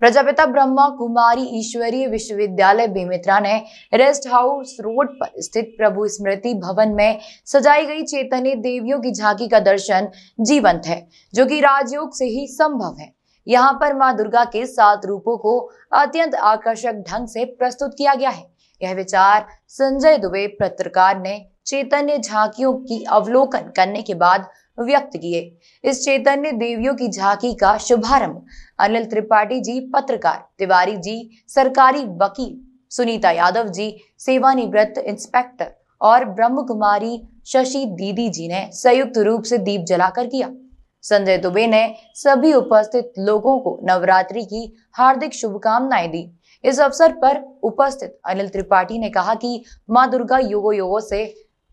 प्रजापिता ब्रह्मा कुमारी ईश्वरीय विश्वविद्यालय बेमित्रा ने रेस्ट हाउस रोड पर स्थित प्रभु स्मृति भवन में सजाई गई चेतनी देवियों की झांकी का दर्शन जीवंत है जो कि राजयोग से ही संभव है यहाँ पर माँ दुर्गा के सात रूपों को अत्यंत आकर्षक ढंग से प्रस्तुत किया गया है यह विचार संजय दुबे पत्रकार ने चैतन्य झांकियों की अवलोकन करने के बाद व्यक्त किए इस चैतन्य देवियों की झांकी का शुभारंभ अनिल त्रिपाठी जी पत्रकार तिवारी जी सरकारी वकील सुनीता यादव जी सेवानिवृत्त इंस्पेक्टर और ब्रह्म कुमारी शशि दीदी जी ने संयुक्त रूप से दीप जलाकर किया संजय दुबे ने सभी उपस्थित लोगों को नवरात्रि की हार्दिक शुभकामनाएं दी इस अवसर पर उपस्थित अनिल त्रिपाठी ने कहा कि माँ दुर्गा युगो युगो से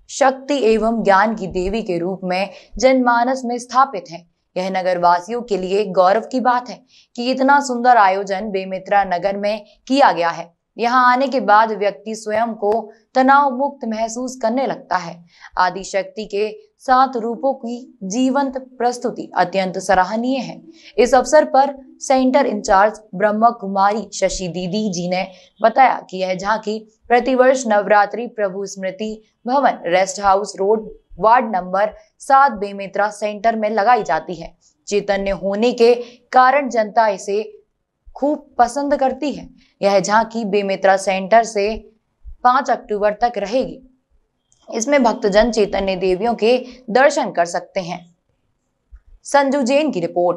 शक्ति एवं ज्ञान की देवी के रूप में जनमानस में स्थापित है यह नगर वासियों के लिए गौरव की बात है कि इतना सुंदर आयोजन बेमित्रा नगर में किया गया है यहाँ आने के बाद व्यक्ति स्वयं को तनाव मुक्त महसूस करने लगता है आदि शक्ति के सात रूपों की जीवंत प्रस्तुति अत्यंत सराहनीय है इस अवसर पर सेंटर इंचार्ज ब्रह्म कुमारी शशि दीदी जी ने बताया कि यह झांकी प्रतिवर्ष Navratri Prabhu Smriti Bhavan rest house road ward number सात बेमेत्रा सेंटर में लगाई जाती है चैतन्य होने के कारण जनता इसे खूब पसंद करती है यह झांकी बेमित्रा सेंटर से पांच अक्टूबर तक रहेगी इसमें भक्तजन चैतन्य देवियों के दर्शन कर सकते हैं संजू जैन की रिपोर्ट